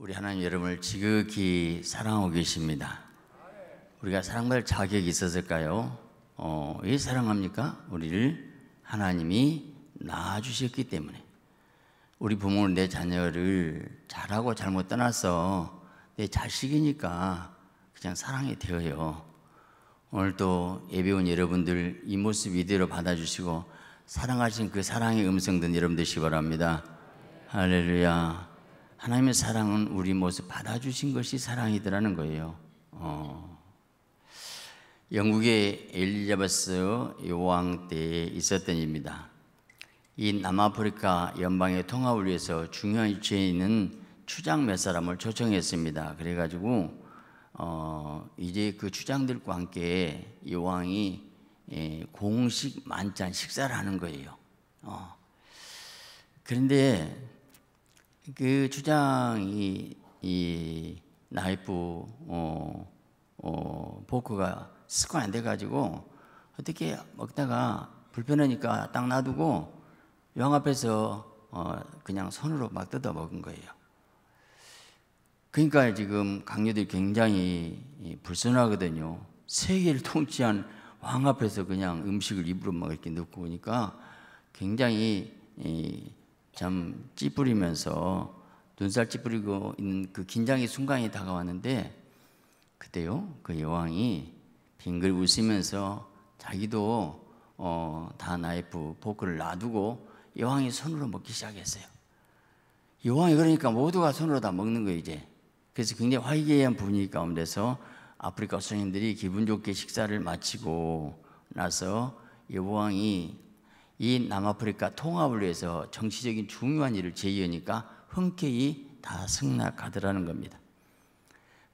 우리 하나님 여러분을 지극히 사랑하고 계십니다. 우리가 사랑받을 자격이 있었을까요? 어, 왜 사랑합니까? 우리를 하나님이 낳아주셨기 때문에 우리 부모는 내 자녀를 잘하고 잘못 떠나서 내 자식이니까 그냥 사랑이 되어요. 오늘도 예배 온 여러분들 이 모습 이대로 받아주시고 사랑하신 그 사랑의 음성 된 여러분 되시기 바랍니다. 할렐루야. 하나님의 사랑은 우리 모습 받아주신 것이 사랑이더라는 거예요. 어. 영국의 엘리자베스 여왕 때에 있었던 일입니다. 이 남아프리카 연방의 통합을 위해서 중요한 위치에 있는 추장 몇 사람을 초청했습니다. 그래가지고 어, 이제 그 추장들과 함께 여왕이 예, 공식 만찬 식사를 하는 거예요. 어. 그런데 그 주장이 이 나이프 어, 어, 포크가 습관 안 돼가지고 어떻게 먹다가 불편하니까 딱 놔두고 왕 앞에서 어, 그냥 손으로 막 뜯어 먹은 거예요. 그러니까 지금 강요들이 굉장히 불순하거든요. 세계를 통치한 왕 앞에서 그냥 음식을 입으로 막 이렇게 넣고 오니까 굉장히 이, 참 찌푸리면서 눈살 찌푸리고 있는 그 긴장의 순간이 다가왔는데 그때요 그 여왕이 빙글 웃으면서 자기도 어, 다 나이프 포크를 놔두고 여왕이 손으로 먹기 시작했어요. 여왕이 그러니까 모두가 손으로 다 먹는 거예요 이제. 그래서 굉장히 화기애애한 분위기 가운데서 아프리카 선생님들이 기분 좋게 식사를 마치고 나서 여왕이 이 남아프리카 통합을 위해서 정치적인 중요한 일을 제의하니까 흔쾌히 다 승낙하더라는 겁니다.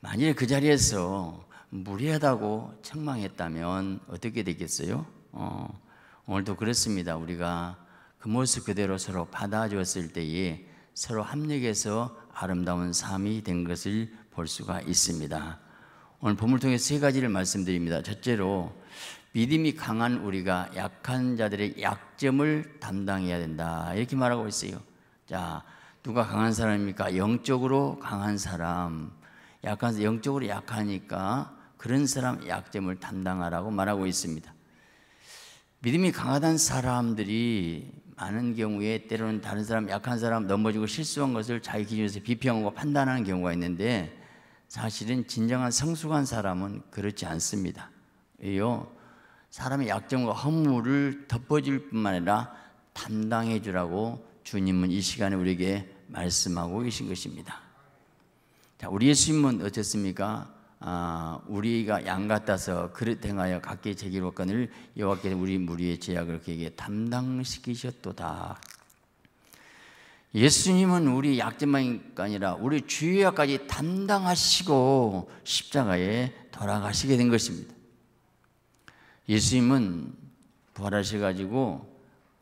만일 그 자리에서 무리하다고 책망했다면 어떻게 되겠어요? 어, 오늘도 그렇습니다. 우리가 그 모습 그대로 서로 받아주었을 때에 서로 합력해서 아름다운 삶이 된 것을 볼 수가 있습니다. 오늘 본문 통해 세 가지를 말씀드립니다. 첫째로 믿음이 강한 우리가 약한 자들의 약점을 담당해야 된다. 이렇게 말하고 있어요. 자, 누가 강한 사람입니까? 영적으로 강한 사람. 약한, 영적으로 약하니까 그런 사람 약점을 담당하라고 말하고 있습니다. 믿음이 강하다는 사람들이 많은 경우에 때로는 다른 사람, 약한 사람 넘어지고 실수한 것을 자기 기준에서 비평하고 판단하는 경우가 있는데 사실은 진정한 성숙한 사람은 그렇지 않습니다. 왜요? 사람의 약점과 허물을 덮어줄 뿐만 아니라 담당해 주라고 주님은 이 시간에 우리에게 말씀하고 계신 것입니다. 자, 우리 예수님은 어떻습니까? 아, 우리가 양 같아서 그릇 행하여 각기 제기로 건을 여호와께서 우리 무리의 제약을 그에게 담당시키셨도다. 예수님은 우리 약점만 아니라 우리 주의까지 담당하시고 십자가에 돌아가시게 된 것입니다. 예수님은 부활하셔 가지고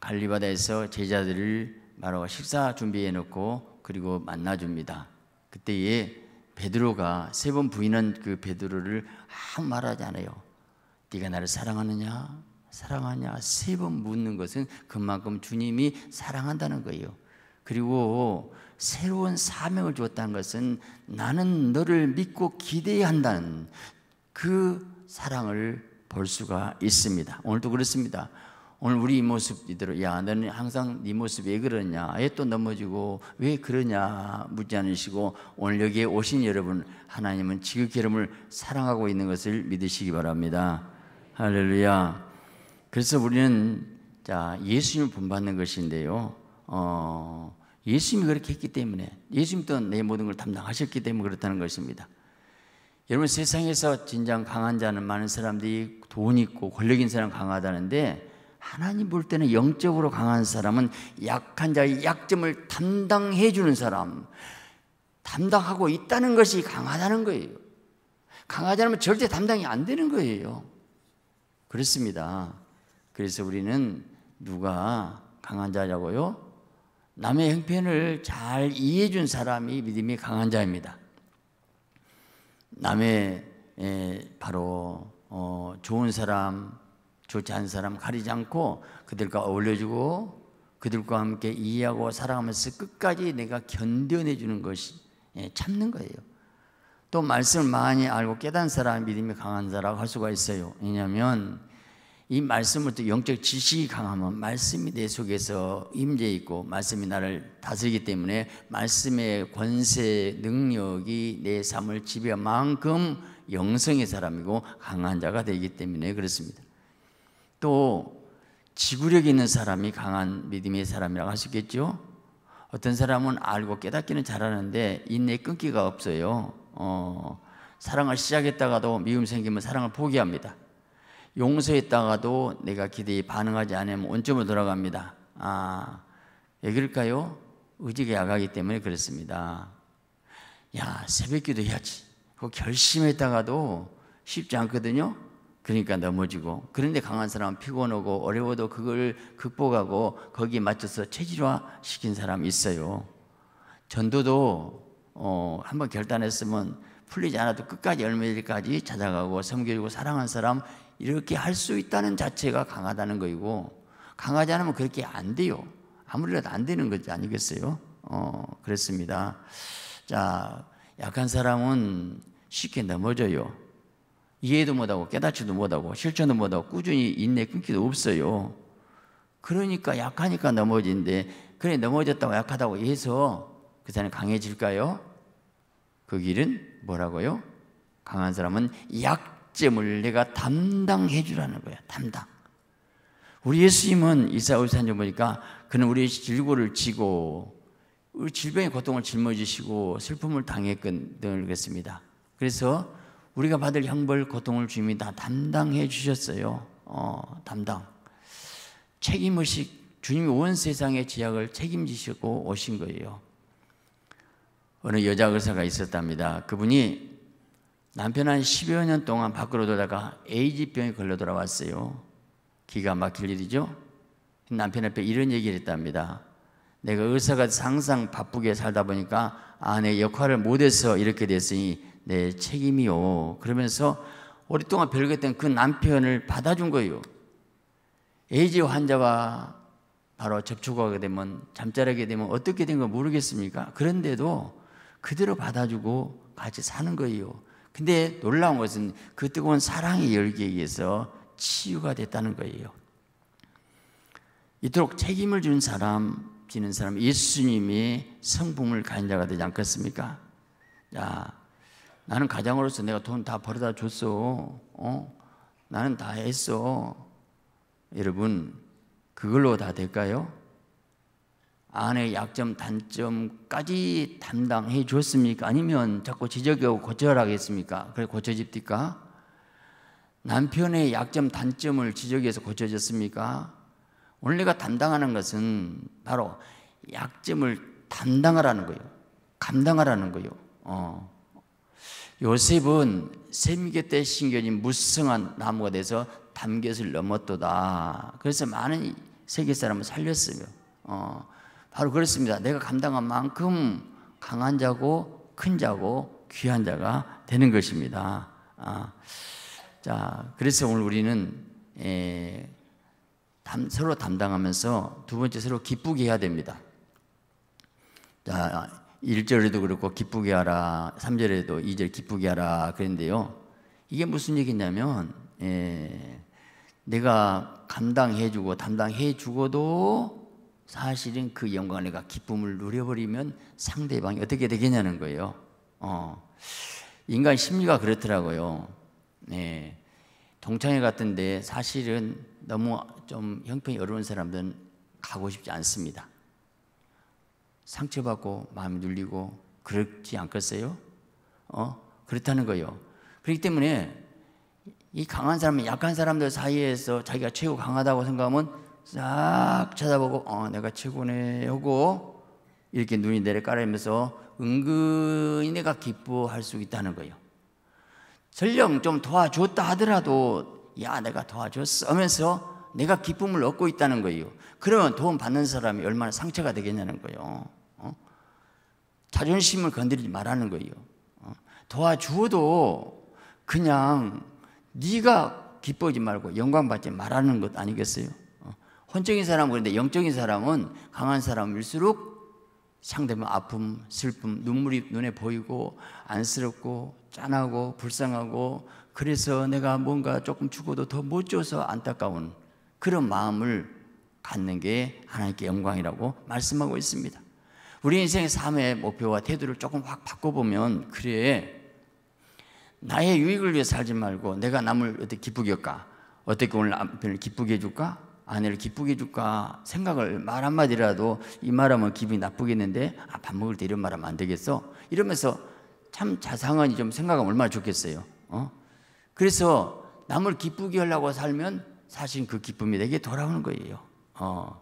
갈리바다에서 제자들을 말하고 식사 준비해 놓고 그리고 만나 줍니다. 그때에 베드로가 세 번 부인한 그 베드로를 아무 말하지 않아요. 네가 나를 사랑하느냐? 사랑하냐? 세 번 묻는 것은 그만큼 주님이 사랑한다는 거예요. 그리고 새로운 사명을 주었다는 것은 나는 너를 믿고 기대한다는 그 사랑을 볼 수가 있습니다. 오늘도 그렇습니다. 오늘 우리 이 모습 이대로 야 너는 항상 네 모습 왜 그러냐 왜또 넘어지고 왜 그러냐 묻지 않으시고 오늘 여기에 오신 여러분 하나님은 지극히 여러분을 사랑하고 있는 것을 믿으시기 바랍니다 할렐루야 그래서 우리는 자 예수님을 본받는 것인데요 어, 예수님이 그렇게 했기 때문에 예수님도 내 모든 걸 담당하셨기 때문에 그렇다는 것입니다 여러분 세상에서 진정 강한 자는 많은 사람들이 돈 있고 권력 있는 사람 강하다는데 하나님 볼 때는 영적으로 강한 사람은 약한 자의 약점을 담당해 주는 사람 담당하고 있다는 것이 강하다는 거예요. 강하지 않으면 절대 담당이 안 되는 거예요. 그렇습니다. 그래서 우리는 누가 강한 자냐고요? 남의 형편을 잘 이해해 준 사람이 믿음이 강한 자입니다. 남의 에, 예, 바로 어, 좋은 사람, 좋지 않은 사람 가리지 않고 그들과 어울려주고 그들과 함께 이해하고 사랑하면서 끝까지 내가 견뎌내주는 것이 예, 참는 거예요. 또 말씀을 많이 알고 깨닫는 사람 믿음이 강한 자라고 할 수가 있어요. 왜냐하면 이말씀을또 영적 지식이 강하면 말씀이 내 속에서 임재 있고 말씀이 나를 다스리기 때문에 말씀의 권세 능력이 내 삶을 지배한 만큼 영성의 사람이고 강한 자가 되기 때문에 그렇습니다. 또 지구력 있는 사람이 강한 믿음의 사람이라고 할 수 있겠죠. 어떤 사람은 알고 깨닫기는 잘하는데 인내 끈기가 없어요. 어, 사랑을 시작했다가도 미움 생기면 사랑을 포기합니다. 용서했다가도 내가 기대에 반응하지 않으면 원점으로 돌아갑니다. 아, 왜 그럴까요? 의지가 약하기 때문에 그렇습니다. 야, 새벽 기도 해야지. 그 결심했다가도 쉽지 않거든요? 그러니까 넘어지고. 그런데 강한 사람은 피곤하고 어려워도 그걸 극복하고 거기에 맞춰서 체질화 시킨 사람이 있어요. 전도도, 어, 한번 결단했으면 풀리지 않아도 끝까지 열매일까지 찾아가고 섬기고 사랑한 사람 이렇게 할 수 있다는 자체가 강하다는 거이고 강하지 않으면 그렇게 안 돼요. 아무래도 안 되는 거지 아니겠어요? 어, 그렇습니다. 자, 약한 사람은 쉽게 넘어져요. 이해도 못하고 깨닫지도 못하고 실천도 못하고 꾸준히 인내 끊기도 없어요. 그러니까 약하니까 넘어진데 그래 넘어졌다고 약하다고 해서 그 사람이 강해질까요? 그 길은 뭐라고요? 강한 사람은 약 약점을 내가 담당해 주라는 거야. 담당. 우리 예수님은 이사오산전 보니까 그는 우리의 질고를 지고 우리 질병의 고통을 짊어지시고 슬픔을 당했겠습니다. 그래서 우리가 받을 형벌 고통을 주님이 다 담당해 주셨어요. 어, 담당. 책임의식 주님이 온 세상의 제약을 책임지시고 오신 거예요. 어느 여자 의사가 있었답니다. 그분이 남편 한 10여 년 동안 밖으로 돌다가 에이즈병에 걸려 돌아왔어요. 기가 막힐 일이죠. 남편 앞에 이런 얘기를 했답니다. 내가 의사가 항상 바쁘게 살다 보니까 아내 역할을 못해서 이렇게 됐으니 내 책임이요. 그러면서 오랫동안 별거했던 그 남편을 받아준 거예요. 에이즈 환자와 바로 접촉하게 되면 잠자리게 되면 어떻게 된 건 모르겠습니까? 그런데도 그대로 받아주고 같이 사는 거예요. 근데 놀라운 것은 그 뜨거운 사랑의 열기에 의해서 치유가 됐다는 거예요. 이토록 책임을 준 사람, 지는 사람, 예수님이 성품을 가진 자가 되지 않겠습니까? 야, 나는 가장으로서 내가 돈 다 벌어다 줬어. 어? 나는 다 했어. 여러분, 그걸로 다 될까요? 아내 의 약점, 단점까지 담당해 주었습니까? 아니면 자꾸 지적하고 고쳐라 겠습니까 그래 고쳐집니까? 남편의 약점, 단점을 지적해서 고쳐졌습니까? 오늘 가 담당하는 것은 바로 약점을 담당하라는 거예요. 감당하라는 거예요. 어. 요셉은 샘 곁에 심겨진 무성한 나무가 돼서 담곁을 넘었도다. 그래서 많은 세계 사람을 살렸으며, 어. 바로 그렇습니다. 내가 감당한 만큼 강한 자고 큰 자고 귀한 자가 되는 것입니다. 아, 자, 그래서 오늘 우리는 에, 예, 담, 서로 담당하면서 두 번째 서로 기쁘게 해야 됩니다. 자, 1절에도 그렇고 기쁘게 하라. 3절에도 2절 기쁘게 하라. 그랬는데요. 이게 무슨 얘기냐면 에, 예, 내가 감당해 주고 담당해 주고도 사실은 그 영광 내가 기쁨을 누려버리면 상대방이 어떻게 되겠냐는 거예요. 어. 인간 심리가 그렇더라고요. 네. 동창회 같은데 사실은 너무 좀 형편이 어려운 사람들은 가고 싶지 않습니다. 상처받고 마음이 눌리고 그렇지 않겠어요? 어? 그렇다는 거예요. 그렇기 때문에 이 강한 사람 약한 사람들 사이에서 자기가 최고 강하다고 생각하면 싹 쳐다보고 어 내가 최고네 하고 이렇게 눈이 내려가리면서 은근히 내가 기뻐할 수 있다는 거예요. 설령 좀 도와줬다 하더라도 야 내가 도와줬어 하면서 내가 기쁨을 얻고 있다는 거예요. 그러면 도움 받는 사람이 얼마나 상처가 되겠냐는 거예요. 어? 자존심을 건드리지 말라는 거예요. 어? 도와주어도 그냥 네가 기뻐하지 말고 영광 받지 말라는 것 아니겠어요? 혼적인 사람은 그런데 영적인 사람은 강한 사람일수록 상대방 아픔, 슬픔, 눈물이 눈에 보이고 안쓰럽고 짠하고 불쌍하고 그래서 내가 뭔가 조금 죽어도 더 못 줘서 안타까운 그런 마음을 갖는 게 하나님께 영광이라고 말씀하고 있습니다. 우리 인생의 삶의 목표와 태도를 조금 확 바꿔보면 그래 나의 유익을 위해 살지 말고 내가 남을 어떻게 기쁘게 할까? 어떻게 오늘 남편을 기쁘게 해줄까? 아내를 기쁘게 줄까 생각을 말 한마디라도 이 말하면 기분이 나쁘겠는데 아, 밥 먹을 때 이런 말하면 안 되겠어 이러면서 참자상한니좀 생각하면 얼마나 좋겠어요 어? 그래서 남을 기쁘게 하려고 살면 사실 그 기쁨이 내게 돌아오는 거예요 어.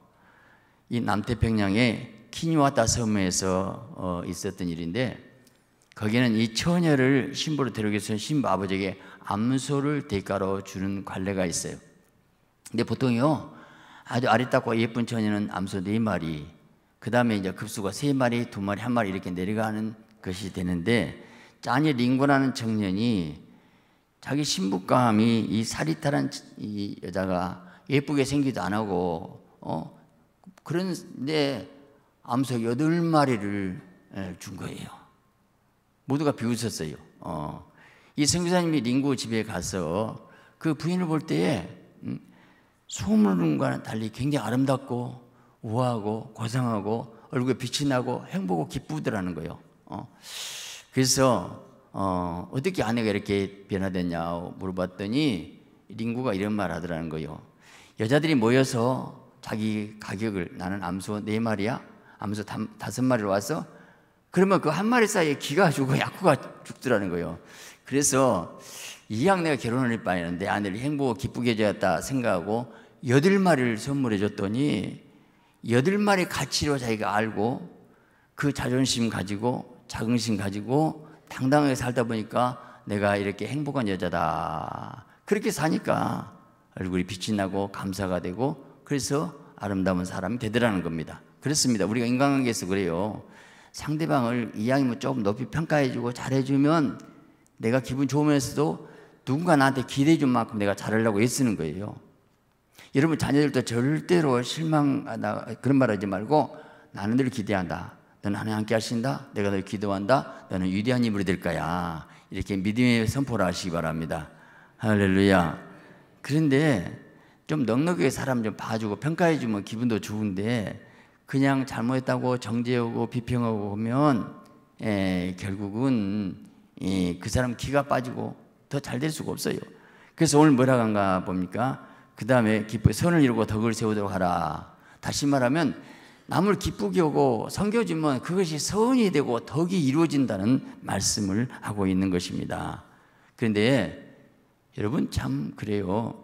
이 남태평양의 키니와타 섬에서 어, 있었던 일인데 거기는 이 처녀를 신부로 데려오기 위해서 신부 아버지에게 암소를 대가로 주는 관례가 있어요 근데 보통요 아주 아리따고 예쁜 처녀는 암소 네 마리, 그 다음에 이제 급수가 세 마리, 두 마리, 한 마리 이렇게 내려가는 것이 되는데, 짜니 링고라는 청년이 자기 신부감이 이 사리타란 이 여자가 예쁘게 생기도 안 하고, 어, 그런데 암소 여덟 마리를 예, 준 거예요. 모두가 비웃었어요. 어. 이성교사님이 링고 집에 가서 그 부인을 볼 때에 음, 소문과는 달리 굉장히 아름답고 우아하고 고상하고 얼굴에 빛이 나고 행복하고 기쁘더라는 거예요. 어. 그래서 어, 어떻게 아내가 이렇게 변화됐냐 물어봤더니 링구가 이런 말 하더라는 거예요. 여자들이 모여서 자기 가격을 나는 암소 네 마리야, 암소 다, 다섯 마리로 와서 그러면 그 한 마리 사이에 기가 죽고 약구가 죽더라는 거예요. 그래서 이왕 내가 결혼을 했바에는 내 아내를 행복하고 기쁘게 해줬다 생각하고 여덟 마리를 선물해 줬더니 여덟 마리 가치로 자기가 알고 그 자존심 가지고 자긍심 가지고 당당하게 살다 보니까 내가 이렇게 행복한 여자다. 그렇게 사니까 얼굴이 빛이 나고 감사가 되고 그래서 아름다운 사람이 되더라는 겁니다. 그렇습니다. 우리가 인간관계에서 그래요. 상대방을 이왕이면 조금 높이 평가해주고 잘해주면 내가 기분 좋으면서도 누군가 나한테 기대해준 만큼 내가 잘하려고 애쓰는 거예요. 여러분 자녀들도 절대로 실망 다 그런 말하지 말고 나는 늘 기대한다. 너는 하나님 함께 하신다. 내가 너를 기도한다. 너는 위대한 인물이 될 거야. 이렇게 믿음의 선포를 하시기 바랍니다. 할렐루야. 그런데 좀 넉넉하게 사람 좀 봐주고 평가해주면 기분도 좋은데 그냥 잘못했다고 정죄하고 비평하고 보면 에, 예, 결국은 에, 예, 그 사람 기가 빠지고 더 잘 될 수가 없어요. 그래서 오늘 뭐라고 한가 봅니까? 그 다음에 기쁘게 선을 이루고 덕을 세우도록 하라. 다시 말하면 남을 기쁘게 하고 섬겨주면 그것이 선이 되고 덕이 이루어진다는 말씀을 하고 있는 것입니다. 그런데 여러분 참 그래요.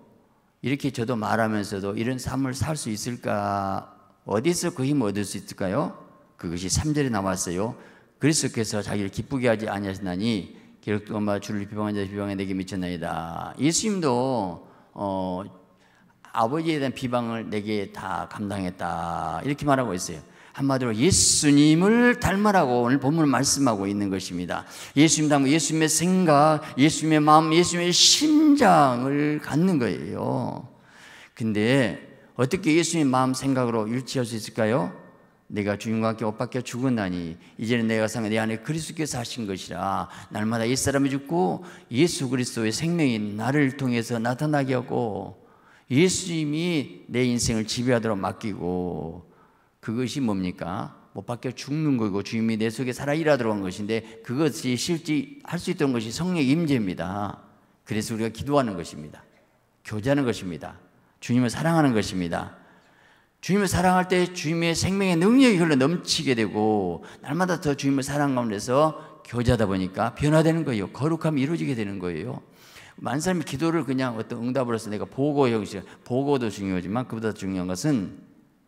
이렇게 저도 말하면서도 이런 삶을 살 수 있을까? 어디서 그힘 얻을 수 있을까요? 그것이 3절에 나왔어요. 그리스도께서 자기를 기쁘게 하지 아니하시나니 기록도 엄마 주를 비방한 자 비방에 내게 미쳤나이다. 예수님도 어, 아버지에 대한 비방을 내게 다 감당했다. 이렇게 말하고 있어요. 한마디로 예수님을 닮아라고 오늘 본문 말씀하고 있는 것입니다. 예수님 닮은 예수님의 생각, 예수님의 마음, 예수님의 심장을 갖는 거예요. 근데 어떻게 예수님의 마음 생각으로 일치할 수 있을까요? 내가 주님과 함께 옷밖에 죽었나니 이제는 내가 상해 내 안에 그리스도께서 하신 것이라 날마다 옛사람이 죽고 예수 그리스도의 생명이 나를 통해서 나타나게 하고 예수님이 내 인생을 지배하도록 맡기고 그것이 뭡니까? 못 박혀 죽는 거고 주님이 내 속에 살아 일하도록 한 것인데 그것이 실제 할 수 있던 것이 성령 의 임재입니다. 그래서 우리가 기도하는 것입니다. 교제하는 것입니다. 주님을 사랑하는 것입니다. 주님을 사랑할 때 주님의 생명의 능력이 흘러 넘치게 되고 날마다 더 주님을 사랑 가운데서 교제하다 보니까 변화되는 거예요. 거룩함이 이루어지게 되는 거예요. 많은 사람이 기도를 그냥 어떤 응답을해서 내가 보고 여기 보고도 중요하지만 그보다 중요한 것은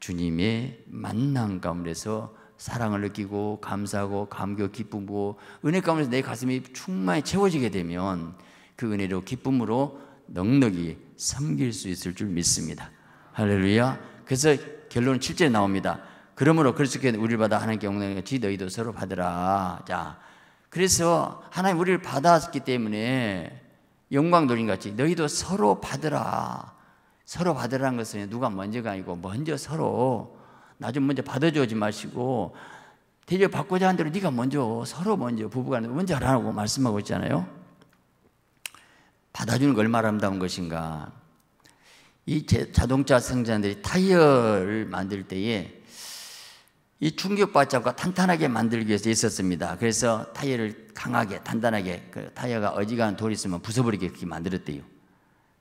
주님의 만남 가운데서 사랑을 느끼고 감사하고 감격 기쁨고 은혜 가운데서 내 가슴이 충만히 채워지게 되면 그 은혜로 기쁨으로 넉넉히 섬길 수 있을 줄 믿습니다. 할렐루야. 그래서 결론은 7절에 나옵니다. 그러므로 그렇게 우리를 받아 하나님께 영광같이 너희도 서로 받으라. 자, 그래서 하나님 우리를 받았기 때문에 영광 돌린 같이 너희도 서로 받으라. 서로 받으라는 것은 누가 먼저가 아니고 먼저 서로 나 좀 먼저 받아주지 마시고 대접 받고자 한 대로 네가 먼저 서로 먼저 부부가 먼저 하라고 말씀하고 있잖아요. 받아주는 걸말한다는 것인가. 이 자동차 생산들이 타이어를 만들 때에 이 충격받지 않고 탄탄하게 만들기 위해서 있었습니다. 그래서 타이어를 강하게 단단하게 그 타이어가 어지간한 돌이 있으면 부숴버리게 그렇게 만들었대요.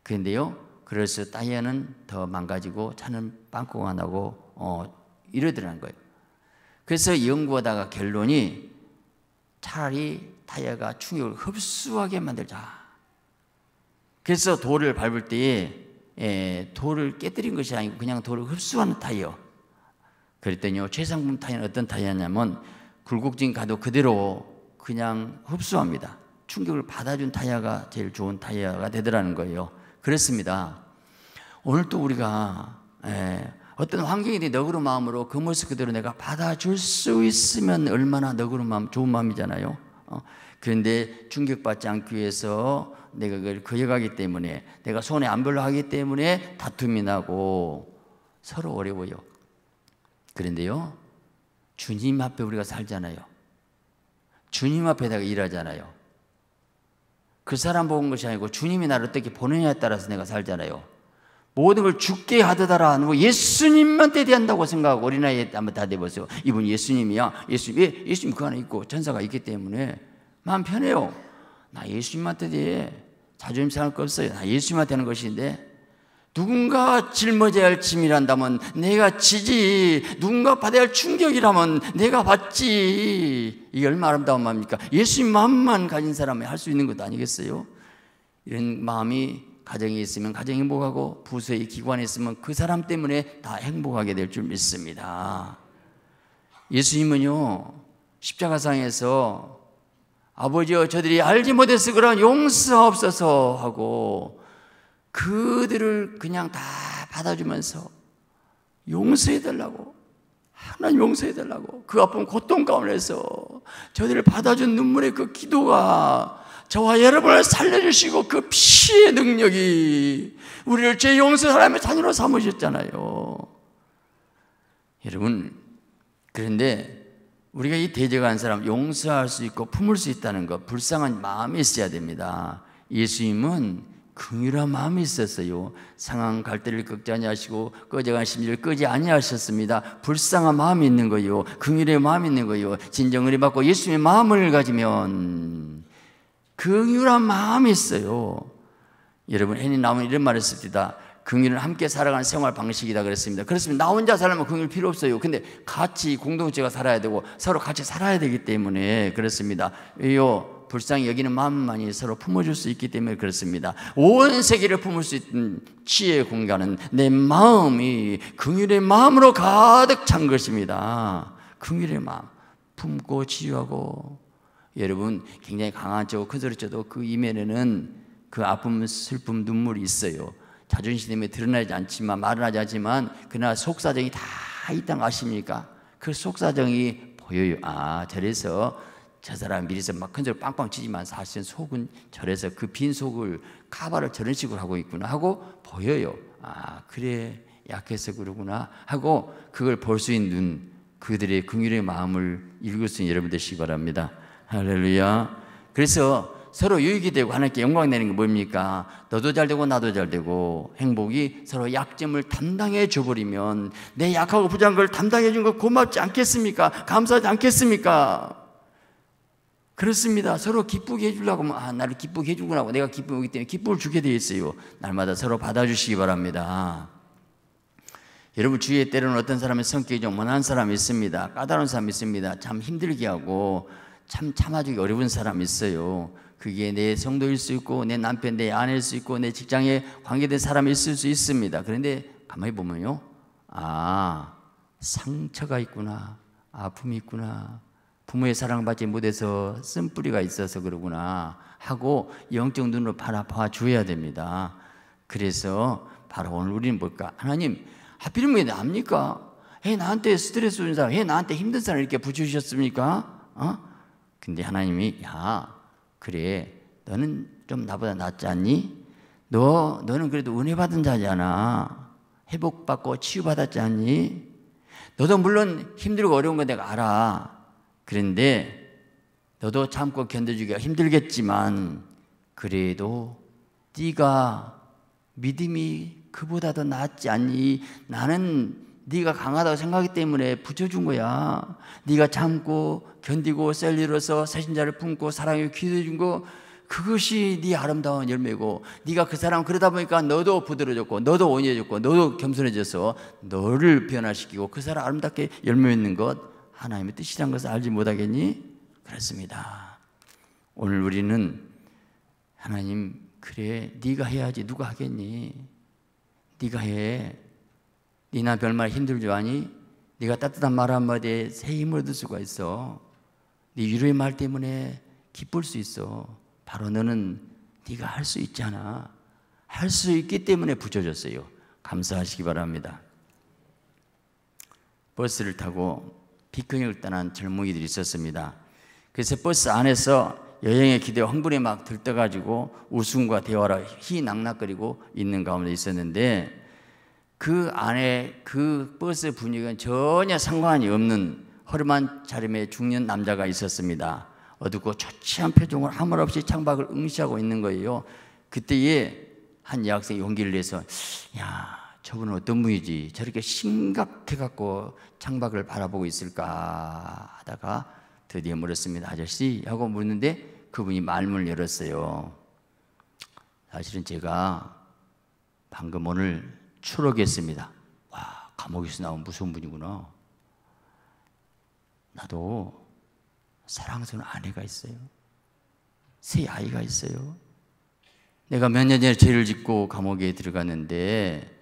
그런데요. 그래서 타이어는 더 망가지고 차는 빵꾸가 나고 어, 이러더라는 거예요. 그래서 연구하다가 결론이 차라리 타이어가 충격을 흡수하게 만들자. 그래서 돌을 밟을 때에 에, 예, 돌을 깨뜨린 것이 아니고 그냥 돌을 흡수하는 타이어. 그랬더니요 최상품 타이 어떤 는어 타이어냐면 굴곡진 가도 그대로 그냥 흡수합니다. 충격을 받아준 타이어가 제일 좋은 타이어가 되더라는 거예요. 그렇습니다. 오늘 또 우리가 에, 예, 어떤 환경이 든 너그러운 마음으로 그 모습 그대로 내가 받아줄 수 있으면 얼마나 너그러운 마음, 좋은 마음이잖아요. 어, 그런데 충격받지 않기 위해서 내가 그걸 거역가기 때문에 내가 손에 안 별로 하기 때문에 다툼이 나고 서로 어려워요. 그런데요, 주님 앞에 우리가 살잖아요. 주님 앞에다가 일하잖아요. 그 사람 보는 것이 아니고 주님이 나를 어떻게 보느냐에 따라서 내가 살잖아요. 모든 걸 죽게 하더다라 하는 거 예수님만 대대한다고 생각하고 어린아이에 한번 다 대보세요. 이분 예수님이야. 예수님, 예, 예수님 그 안에 있고 천사가 있기 때문에 마음 편해요. 나 예수님한테 대해 자존심 상할 거 없어요. 나 예수님한테 하는 것인데 누군가 짊어져야 할 짐이란다면 내가 지지. 누군가 받아야 할 충격이라면 내가 받지. 이게 얼마나 아름다운 마음입니까? 예수님 마음만 가진 사람이 할 수 있는 것도 아니겠어요? 이런 마음이 가정에 있으면 가정 행복하고 부서에 기관에 있으면 그 사람 때문에 다 행복하게 될 줄 믿습니다. 예수님은요, 십자가상에서 아버지여 저들이 알지 못해서 그런 용서하옵서 하고 그들을 그냥 다 받아주면서 용서해달라고 하나님 용서해달라고 그 아픈 고통 가운데서 저들을 받아준 눈물의 그 기도가 저와 여러분을 살려주시고 그 피의 능력이 우리를 제 용서 사람의 자녀로 삼으셨잖아요. 여러분 그런데 우리가 이 대적한 사람 용서할 수 있고 품을 수 있다는 것 불쌍한 마음이 있어야 됩니다. 예수님은 긍휼한 마음이 있었어요. 상한 갈대를 꺾지 아니하시고 꺼져간 심지를 끄지 아니하셨습니다. 불쌍한 마음이 있는 거요. 긍휼의 마음이 있는 거요. 진정을 받고 예수의 마음을 가지면 긍휼한 마음이 있어요. 여러분 애니 나오 이런 말을 씁니다. 긍휼은 함께 살아가는 생활 방식이다 그랬습니다. 그렇습니다. 나 혼자 살면 긍휼 필요 없어요. 근데 같이 공동체가 살아야 되고 서로 같이 살아야 되기 때문에 그렇습니다. 요 불쌍히 여기는 마음만이 서로 품어줄 수 있기 때문에 그렇습니다. 온 세계를 품을 수 있는 치의 공간은 내 마음이 긍휼의 마음으로 가득 찬 것입니다. 긍휼의 마음 품고 치유하고 여러분 굉장히 강한 쪽 큰소리 쳐도 그 이면에는 그 아픔, 슬픔, 눈물이 있어요. 자존심에 드러나지 않지만 말은 하지 않지만 그러나 속사정이 다 있다는 거 아십니까? 그 속사정이 보여요. 아, 저래서 저 사람 미리서 막 큰절 빵빵 치지만 사실은 속은 절에서그 빈 속을 카바를 저런 식으로 하고 있구나 하고 보여요. 아 그래 약해서 그러구나 하고 그걸 볼 수 있는 그들의 긍휼의 마음을 읽을 수 있는 여러분 되시기 바랍니다. 할렐루야. 그래서 서로 유익이 되고 하나님께 영광 내는 게 뭡니까? 너도 잘 되고 나도 잘 되고 행복이 서로 약점을 담당해 줘버리면 내 약하고 부장한걸 담당해 준 거 고맙지 않겠습니까? 감사하지 않겠습니까? 그렇습니다. 서로 기쁘게 해주려고 하면, 아, 나를 기쁘게 해주구나 하고 내가 기쁘기 때문에 기쁨을 주게 되어 있어요. 날마다 서로 받아주시기 바랍니다. 여러분 주위에 때로는 어떤 사람의 성격이 좀 원한 사람이 있습니다. 까다로운 사람이 있습니다. 참 힘들게 하고 참 참아주기 어려운 사람이 있어요. 그게 내 성도일 수 있고 내 남편, 내 아내일 수 있고 내 직장에 관계된 사람이 있을 수 있습니다. 그런데 가만히 보면요. 아, 상처가 있구나. 아픔이 있구나. 부모의 사랑받지 못해서 쓴 뿌리가 있어서 그러구나 하고 영적 눈으로 바라봐 줘야 됩니다. 그래서 바로 오늘 우리는 뭘까? 하나님, 하필이면 왜 납니까? 에 나한테 스트레스 주는 사람, 에 나한테 힘든 사람 이렇게 붙여주셨습니까? 어? 근데 하나님이, 야, 그래, 너는 좀 나보다 낫지 않니? 너, 너는 그래도 은혜 받은 자잖아. 회복받고 치유받았지 않니? 너도 물론 힘들고 어려운 거 내가 알아. 그런데 너도 참고 견뎌주기가 힘들겠지만 그래도 네가 믿음이 그보다 더 낫지 않니? 나는 네가 강하다고 생각하기 때문에 붙여준 거야. 네가 참고 견디고 셀리로서 새신자를 품고 사랑을 기도해준 거 그것이 네 아름다운 열매고 네가 그 사람 그러다 보니까 너도 부드러졌고 너도 온유해졌고 너도 겸손해져서 너를 변화시키고 그 사람 아름답게 열매 맺는 것 하나님의 뜻이란 것을 알지 못하겠니? 그렇습니다. 오늘 우리는 하나님 그래 네가 해야지 누가 하겠니? 네가 해. 니나 별말 힘들지 않니? 네가 따뜻한 말 한마디에 새 힘을 얻을 수가 있어. 네 위로의 말 때문에 기쁠 수 있어. 바로 너는 네가 할 수 있잖아. 할 수 있기 때문에 붙여줬어요. 감사하시기 바랍니다. 버스를 타고 비평을 떠난 젊은이들이 있었습니다. 그래서 버스 안에서 여행의 기대 흥분에 막 들떠가지고 우승과 대화라 희낙낙거리고 있는 가운데 있었는데 그 안에 그 버스 분위기는 전혀 상관이 없는 허름한 자림의 중년 남자가 있었습니다. 어둡고 초췌한 표정을 아없이 창밖을 응시하고 있는 거예요. 그때에 한 여학생이 용기를 내서 야 저분은 어떤 분이지 저렇게 심각해갖고 창밖을 바라보고 있을까 하다가 드디어 물었습니다. 아저씨 하고 묻는데 그분이 말문을 열었어요. 사실은 제가 방금 오늘 추록했습니다. 와 감옥에서 나온 무서운 분이구나. 나도 사랑스러운 아내가 있어요. 새 아이가 있어요. 내가 몇 년 전에 죄를 짓고 감옥에 들어갔는데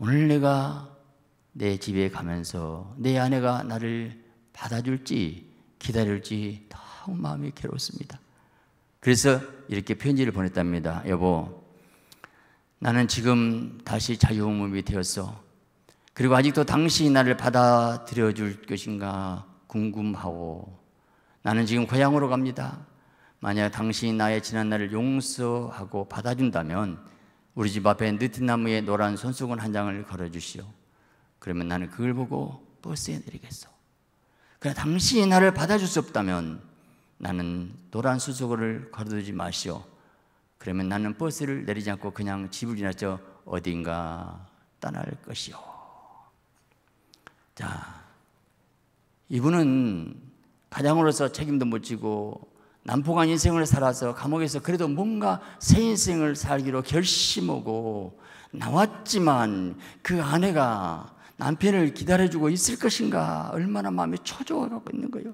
오늘 내가 내 집에 가면서 내 아내가 나를 받아줄지 기다릴지 너무 마음이 괴롭습니다. 그래서 이렇게 편지를 보냈답니다. 여보, 나는 지금 다시 자유몸이 되었어. 그리고 아직도 당신이 나를 받아들여 줄 것인가 궁금하고 나는 지금 고향으로 갑니다. 만약 당신이 나의 지난 날을 용서하고 받아준다면 우리 집 앞에 느티나무에 노란 손수건 한 장을 걸어주시오. 그러면 나는 그걸 보고 버스에 내리겠소. 그러나 당신이 나를 받아줄 수 없다면 나는 노란 수수건을 걸어두지 마시오. 그러면 나는 버스를 내리지 않고 그냥 집을 지나쳐 어딘가 떠날 것이오. 자, 이분은 가장으로서 책임도 못 지고 남포한 인생을 살아서 감옥에서 그래도 뭔가 새 인생을 살기로 결심하고 나왔지만 그 아내가 남편을 기다려주고 있을 것인가 얼마나 마음이 초조하고 있는 거예요.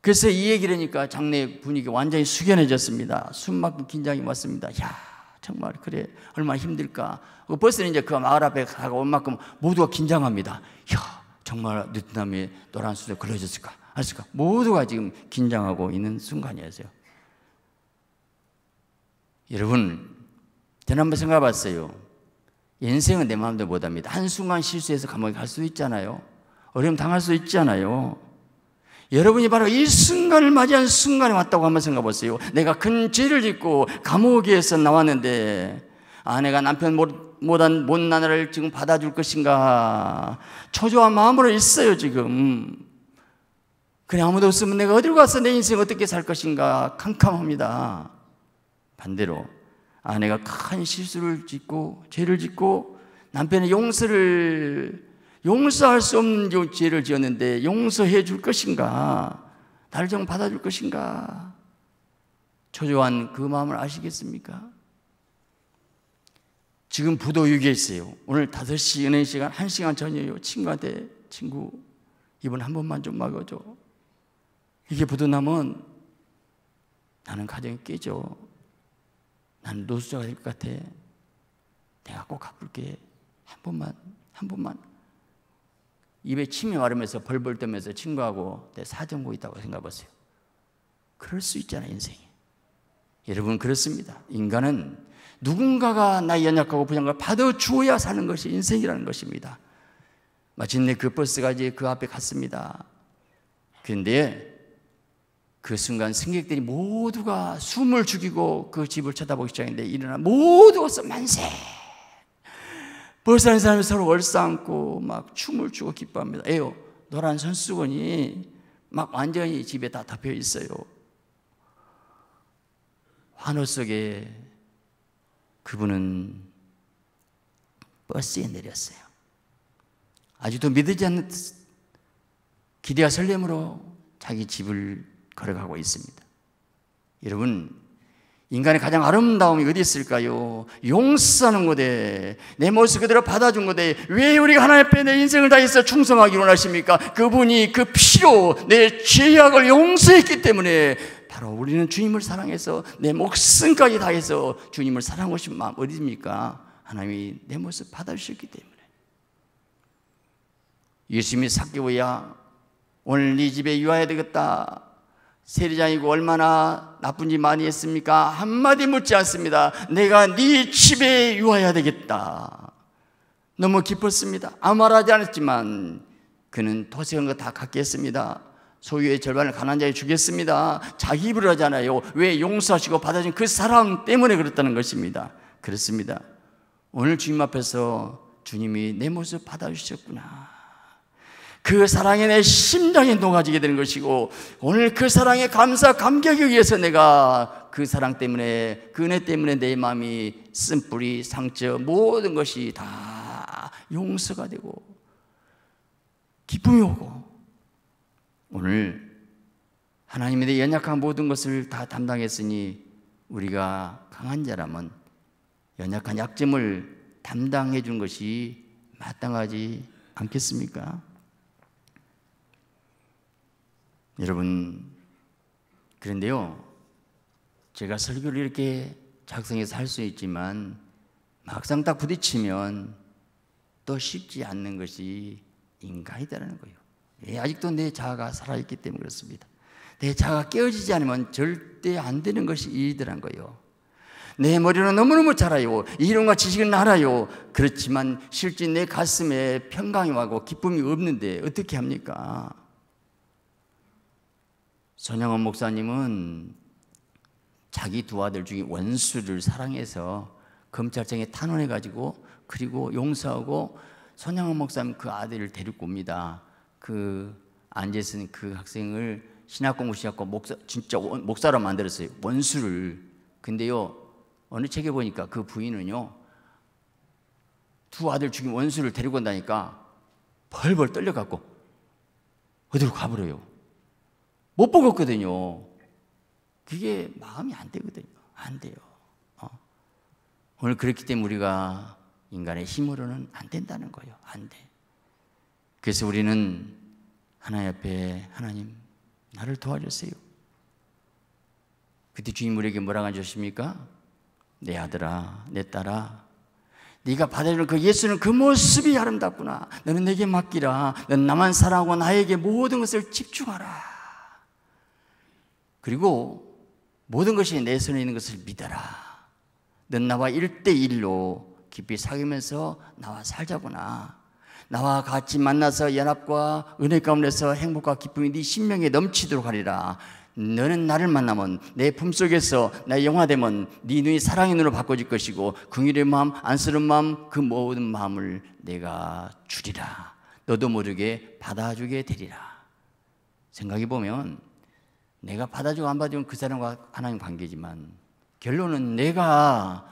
그래서 이 얘기를 하니까 장례 분위기 완전히 숙연해졌습니다. 숨막힌 긴장이 왔습니다. 야 정말 그래 얼마나 힘들까. 벌써 그 이제 그 마을 앞에 가고 온 만큼 모두가 긴장합니다. 야 정말 느남이 노란 수에 걸려졌을까. 아시까 모두가 지금 긴장하고 있는 순간이었어요. 여러분, 대한번 생각해 봤어요. 인생은 내 마음대로 못 합니다. 한순간 실수해서 감옥에 갈수 있잖아요. 어려움 당할 수 있잖아요. 여러분이 바로 이 순간을 맞이한 순간에 왔다고 한번 생각해 보세요. 내가 큰 죄를 짓고 감옥에서 나왔는데 아내가 남편 못, 못한 못난아를 지금 받아줄 것인가. 초조한 마음으로 있어요, 지금. 그냥 아무도 없으면 내가 어디로 가서 내 인생 어떻게 살 것인가 캄캄합니다. 반대로 아내가 큰 실수를 짓고 죄를 짓고 남편의 용서를 용서할 수 없는 죄를 지었는데 용서해 줄 것인가? 달정 받아줄 것인가? 초조한 그 마음을 아시겠습니까? 지금 부도유에 있어요. 오늘 5시 은행 시간 1시간 전이에요. 친구한테 친구 이번 한 번만 좀 막아줘. 이게 부도나면 나는 가정이 깨져. 나는 노숙자가 될 것 같아. 내가 꼭 갚을게. 한 번만, 한 번만. 입에 침이 마르면서 벌벌 떠면서 친구하고 내 사정고 있다고 생각하세요 그럴 수 있잖아, 인생이. 여러분, 그렇습니다. 인간은 누군가가 나 연약하고 부양을 받아주어야 사는 것이 인생이라는 것입니다. 마침내 그 버스가 이제 그 앞에 갔습니다. 그런데 그 순간 승객들이 모두가 숨을 죽이고 그 집을 쳐다보기 시작했는데 일어나 모두가 만세! 벌써는 사람이 서로 얼싸안고 막 춤을 추고 기뻐합니다. 에요, 노란 손수건이 막 완전히 집에 다 덮여 있어요. 환호 속에 그분은 버스에 내렸어요. 아직도 믿지 않는 기대와 설렘으로 자기 집을 걸어가고 있습니다. 여러분, 인간의 가장 아름다움이 어디 있을까요? 용서하는 거대. 내 모습 그대로 받아준 거대. 왜 우리가 하나님 앞에 내 인생을 다해서 충성하기 원하십니까? 그분이 그 피로 내 죄악을 용서했기 때문에 바로 우리는 주님을 사랑해서 내 목숨까지 다해서 주님을 사랑하고 싶은 마음 어디입니까? 하나님이 내 모습 받아주셨기 때문에. 예수님이 사귀어야 오늘 네 집에 유하야 되겠다. 세리장이고 얼마나 나쁜 짓 많이 했습니까? 한마디 묻지 않습니다. 내가 네 집에 유하야 되겠다. 너무 기뻤습니다. 아무 말하지 않았지만 그는 도색한 거다 갖게 습니다 소유의 절반을 가난 자에 주겠습니다. 자기 입으로 하잖아요. 왜 용서하시고 받아준 그 사랑 때문에 그렇다는 것입니다. 그렇습니다. 오늘 주님 앞에서 주님이 내 모습 받아주셨구나. 그 사랑에 내 심장이 녹아지게 되는 것이고 오늘 그 사랑의 감사 감격에 의해서 내가 그 사랑 때문에 그 은혜 때문에 내 마음이 쓴뿌리 상처 모든 것이 다 용서가 되고 기쁨이 오고 오늘 하나님에 대해 연약한 모든 것을 다 담당했으니 우리가 강한 자라면 연약한 약점을 담당해 준 것이 마땅하지 않겠습니까? 여러분, 그런데요, 제가 설교를 이렇게 작성해서 할 수 있지만 막상 딱 부딪히면 또 쉽지 않는 것이 인간이라는 거예요. 예, 아직도 내 자아가 살아있기 때문에 그렇습니다. 내 자아가 깨어지지 않으면 절대 안 되는 것이 일이더란 거예요. 내 머리는 너무너무 잘 알아요. 이론과 지식은 알아요. 그렇지만 실제 내 가슴에 평강이 와고 기쁨이 없는데 어떻게 합니까? 전영원 목사님은 자기 두 아들 중에 원수를 사랑해서 검찰청에 탄원해가지고 그리고 용서하고 손영원 목사님 그 아들을 데리고 옵니다. 그 안재슨 그 학생을 신학공부 시작하고 목사, 진짜 원, 목사로 만들었어요. 원수를. 근데요, 어느 책에 보니까 그 부인은요, 두 아들 중에 원수를 데리고 온다니까 벌벌 떨려갖고 어디로 가버려요. 못 보겠거든요. 그게 마음이 안 되거든요. 안 돼요. 어? 오늘 그렇기 때문에 우리가 인간의 힘으로는 안 된다는 거예요. 안 돼. 그래서 우리는 하나님 앞에 하나님 나를 도와주세요. 그때 주님 우리에게 뭐라고 하셨습니까? 내 아들아, 내 딸아, 네가 받아주는 그 예수는 그 모습이 아름답구나. 너는 내게 맡기라. 넌 나만 사랑하고 나에게 모든 것을 집중하라. 그리고 모든 것이 내 손에 있는 것을 믿어라. 넌 나와 일대일로 깊이 사귀면서 나와 살자구나. 나와 같이 만나서 연합과 은혜 가운데서 행복과 기쁨이 네 심령에 넘치도록 하리라. 너는 나를 만나면 내 품속에서 나 영화되면 네 눈이 사랑의 눈으로 바꿔질 것이고 긍휼의 마음, 안쓰러운 마음, 그 모든 마음을 내가 주리라. 너도 모르게 받아주게 되리라. 생각해 보면 내가 받아주고 안 받아주면 그 사람과 하나님 관계지만 결론은 내가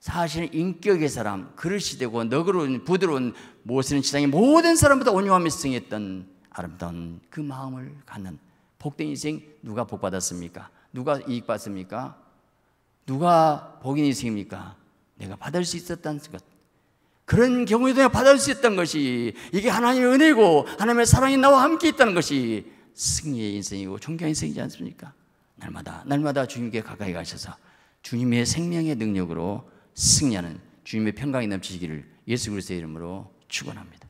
사실 인격의 사람, 그릇이 되고 너그러운 부드러운 모세는 지상의 모든 사람보다 온유함이 승했던 아름다운 그 마음을 갖는 복된 인생 누가 복 받았습니까? 누가 이익 받습니까? 누가 복인 인생입니까? 내가 받을 수 있었다는 것. 그런 경우에도 내가 받을 수 있던 었 것이 이게 하나님의 은혜고 하나님의 사랑이 나와 함께 있다는 것이 승리의 인생이고 존경의 인생이지 않습니까? 날마다 날마다 주님께 가까이 가셔서 주님의 생명의 능력으로 승리하는 주님의 평강이 넘치시기를 예수 그리스도의 이름으로 축원합니다.